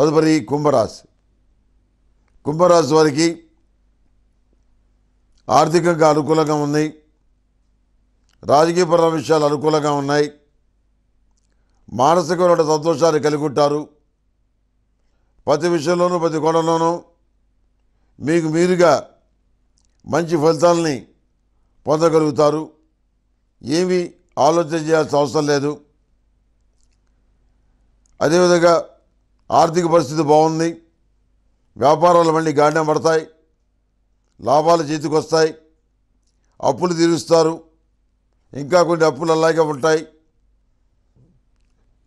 తదుపరి కుంభరాశి కుంభరాశి వారికి ఆర్థికంగా అనుకూలంగా ఉంది రాజకీయపర విషయాలు అనుకూలంగా ఉన్నాయి మానసికమైన సంతోషాన్ని కలిగి ఉంటారు ప్రతి విషయంలోనూ ప్రతి కోణంలోనూ మీకు మీరుగా మంచి ఫలితాలని పొందగలుగుతారు ఏమీ ఆలోచన చేయాల్సిన అవసరం లేదు అదేవిధంగా ఆర్థిక పరిస్థితి బాగుంది వ్యాపారాలు మళ్ళీ గాడిన పడతాయి లాభాలు చేతికి వస్తాయి అప్పులు తీరుస్తారు ఇంకా కొన్ని అప్పులు అలాగే ఉంటాయి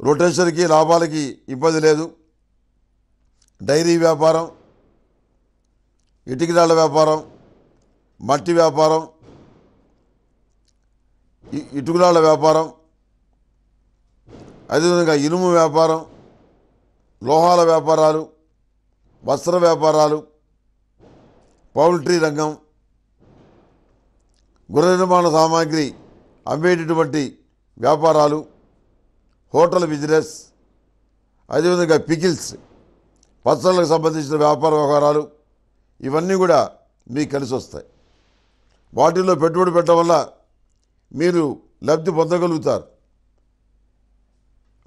రొటేషన్కి లాభాలకి ఇబ్బంది లేదు డైరీ వ్యాపారం ఇటుకరాళ్ళ వ్యాపారం మట్టి వ్యాపారం ఇటుకరాళ్ళ వ్యాపారం అదేవిధంగా ఇనుము వ్యాపారం లోహాల వ్యాపారాలు వస్త్ర వ్యాపారాలు పౌల్ట్రీ రంగం గృహ నిర్మాణ సామాగ్రి అమ్మేటటువంటి వ్యాపారాలు హోటల్ బిజినెస్ అదేవిధంగా పికిల్స్ పచ్చళ్ళకు సంబంధించిన వ్యాపార వ్యవహారాలు ఇవన్నీ కూడా మీకు కలిసి వస్తాయి వాటిల్లో పెట్టుబడి పెట్టడం వల్ల మీరు లబ్ధి పొందగలుగుతారు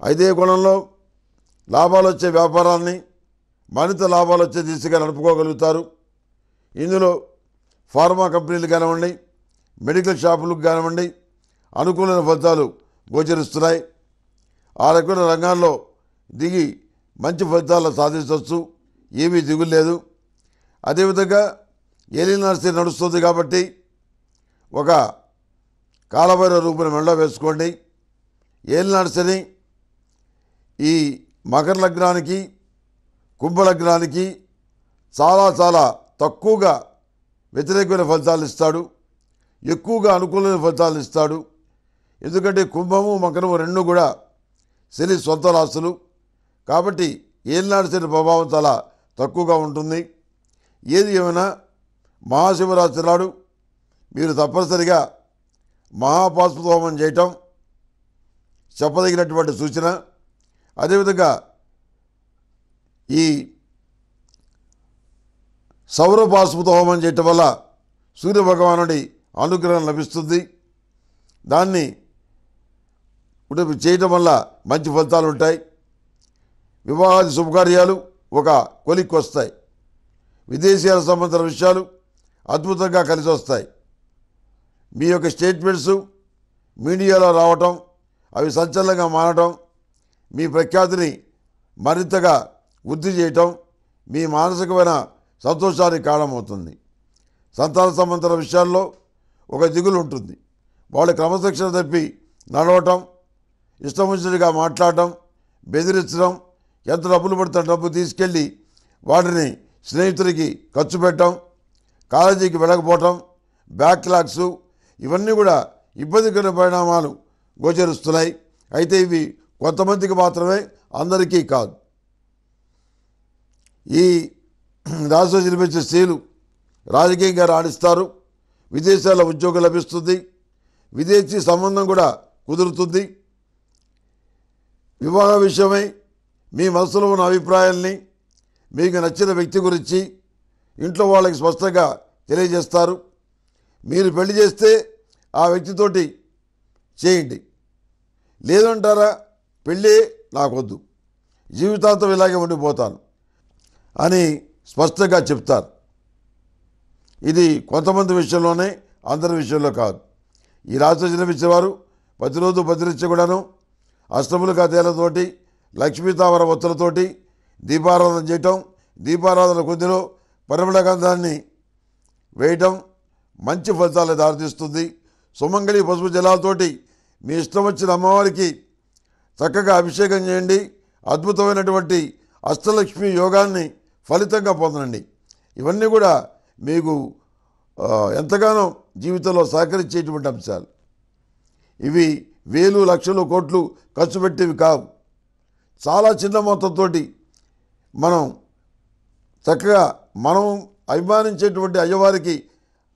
అయితే కోణంలో లాభాలు వచ్చే వ్యాపారాన్ని మరింత లాభాలు వచ్చే దిశగా నడుపుకోగలుగుతారు ఇందులో ఫార్మా కంపెనీలు కానివ్వండి మెడికల్ షాపులకు కానివ్వండి అనుకూలమైన ఫలితాలు గోచరిస్తున్నాయి ఆ రకమైన రంగాల్లో దిగి మంచి ఫలితాలు సాధించవచ్చు ఏమీ దిగులేదు అదేవిధంగా ఏలియన్ నర్సరీ నడుస్తుంది కాబట్టి ఒక కాలభైర రూపంలో మెళ్ళ వేసుకోండి ఏలి నర్సరీ ఈ మకర లగ్నానికి కుంభలగ్నానికి చాలా చాలా తక్కువగా వ్యతిరేకమైన ఫలితాలు ఇస్తాడు ఎక్కువగా అనుకూలమైన ఫలితాలు ఇస్తాడు ఎందుకంటే కుంభము మకరము రెండు కూడా శని సొంత రాశులు కాబట్టి ఏలినాడు శని ప్రభావం చాలా తక్కువగా ఉంటుంది ఏది ఏమైనా మహాశివరాత్రి నాడు మీరు తప్పనిసరిగా మహాపాశ్వత హోమం చేయటం చెప్పదగినటువంటి సూచన అదేవిధంగా ఈ సౌరభాస్మతో హోమం చేయటం వల్ల సూర్యభగవానుడి అనుగ్రహం లభిస్తుంది దాన్ని చేయటం వల్ల మంచి ఫలితాలు ఉంటాయి వివాహాది శుభకార్యాలు ఒక కొలిక్కి వస్తాయి విదేశీయాల సంబంధించిన విషయాలు అద్భుతంగా కలిసి వస్తాయి మీ యొక్క స్టేట్మెంట్స్ మీడియాలో రావటం అవి సంచలనంగా మారటం మీ ప్రఖ్యాతిని మరింతగా వృద్ధి చేయటం మీ మానసికమైన సంతోషానికి కారణమవుతుంది సంతాన సంబంధాల విషయాల్లో ఒక దిగులు ఉంటుంది వాళ్ళు క్రమశిక్షణ తప్పి నడవటం ఇష్టం వచ్చినట్టుగా మాట్లాడటం బెదిరించడం ఎంత డబ్బులు పడితే డబ్బు తీసుకెళ్ళి వాటిని స్నేహితుడికి ఖర్చు పెట్టడం కాలేజీకి వెళ్ళకపోవటం బ్యాక్లాగ్స్ ఇవన్నీ కూడా ఇబ్బందికర పరిణామాలు గోచరిస్తున్నాయి అయితే ఇవి కొంతమందికి మాత్రమే అందరికీ కాదు ఈ రాష్ట్రం నిర్మించే స్త్రీలు రాజకీయంగా రాణిస్తారు విదేశాల ఉద్యోగం లభిస్తుంది విదేశీ సంబంధం కూడా కుదురుతుంది వివాహ విషయమై మీ మనసులో ఉన్న అభిప్రాయాల్ని మీకు నచ్చిన వ్యక్తి గురించి ఇంట్లో వాళ్ళకి స్పష్టంగా తెలియజేస్తారు మీరు పెళ్లి చేస్తే ఆ వ్యక్తితోటి చేయండి లేదంటారా పెళ్ళి నాకొద్దు జీవితాంతం ఇలాగే ఉండిపోతాను అని స్పష్టంగా చెప్తారు ఇది కొంతమంది విషయంలోనే అందరి విషయంలో కాదు ఈ రాత్రి జన్మించేవారు ప్రతిరోజు ప్రతినిత్యం కూడాను అష్టములు కథేలతోటి లక్ష్మీతామర వత్తులతోటి దీపారాధన చేయటం దీపారాధన కొద్దిలో గంధాన్ని వేయటం మంచి ఫలితాలు దారితీస్తుంది సుమంగళి పసుపు జలాలతోటి మీ ఇష్టం వచ్చిన అమ్మవారికి చక్కగా అభిషేకం చేయండి అద్భుతమైనటువంటి అష్టలక్ష్మి యోగాన్ని ఫలితంగా పొందండి ఇవన్నీ కూడా మీకు ఎంతగానో జీవితంలో సహకరించేటువంటి అంశాలు ఇవి వేలు లక్షలు కోట్లు ఖర్చు పెట్టేవి కావు చాలా చిన్న మొత్తంతో మనం చక్కగా మనం అభిమానించేటువంటి అయ్యవారికి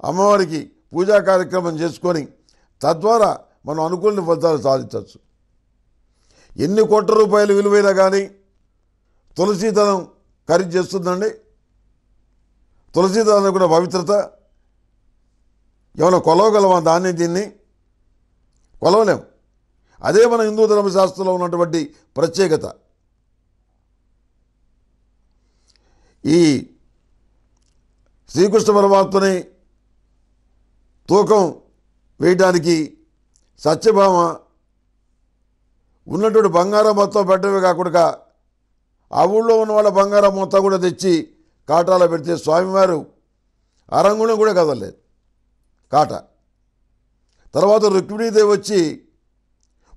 అమ్మవారికి పూజా కార్యక్రమం చేసుకొని తద్వారా మనం అనుకూల ఫలితాలు సాధించవచ్చు ఎన్ని కోట్ల రూపాయలు విలువైనా కానీ తులసీదళం ఖరీ చేస్తుందండి తులసీదళం కూడా పవిత్రత ఏమైనా కొలవగలమా దాన్ని దీన్ని కొలవలేం అదే మన హిందూ ధర్మశాస్త్రంలో ఉన్నటువంటి ప్రత్యేకత ఈ శ్రీకృష్ణ పరమాత్మని తూకం వేయడానికి సత్యభామ ఉన్నటువంటి బంగారం మొత్తం పెట్టమే కాకుండా ఆ ఊళ్ళో ఉన్న వాళ్ళ బంగారం మొత్తం కూడా తెచ్చి కాటాలో పెడితే స్వామివారు అరంగుణం కూడా కదలలేదు కాట తర్వాత రుక్మిణీదేవి వచ్చి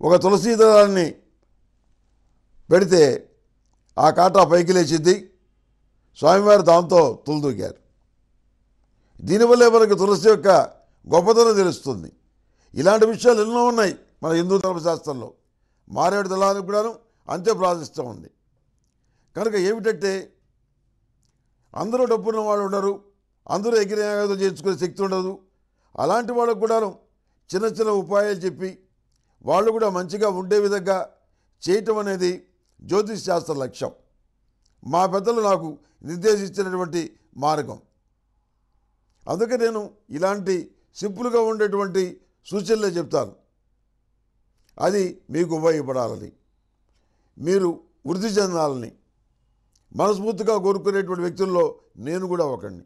ఒక తులసీదళాన్ని పెడితే ఆ కాట పైకి లేచింది స్వామివారు దాంతో తులదూకారు దీనివల్లే మనకు తులసి యొక్క గొప్పతనం తెలుస్తుంది ఇలాంటి విషయాలు ఎన్నో ఉన్నాయి మన హిందూ ధర్మశాస్త్రంలో మారేడు దళానికి కూడాను అంతే ప్రార్థిస్తూ ఉంది కనుక ఏమిటంటే అందరూ డబ్బున్న వాళ్ళు ఉండరు అందరూ ఎగిరినాగతం చేసుకునే శక్తి ఉండదు అలాంటి వాళ్ళకు కూడాను చిన్న చిన్న ఉపాయాలు చెప్పి వాళ్ళు కూడా మంచిగా ఉండే విధంగా చేయటం అనేది జ్యోతిష్ శాస్త్ర లక్ష్యం మా పెద్దలు నాకు నిర్దేశించినటువంటి మార్గం అందుకే నేను ఇలాంటి సింపుల్గా ఉండేటువంటి సూచనలే చెప్తాను అది మీకు ఉపయోగపడాలని మీరు వృద్ధి చెందాలని మనస్ఫూర్తిగా కోరుకునేటువంటి వ్యక్తుల్లో నేను కూడా ఒకడిని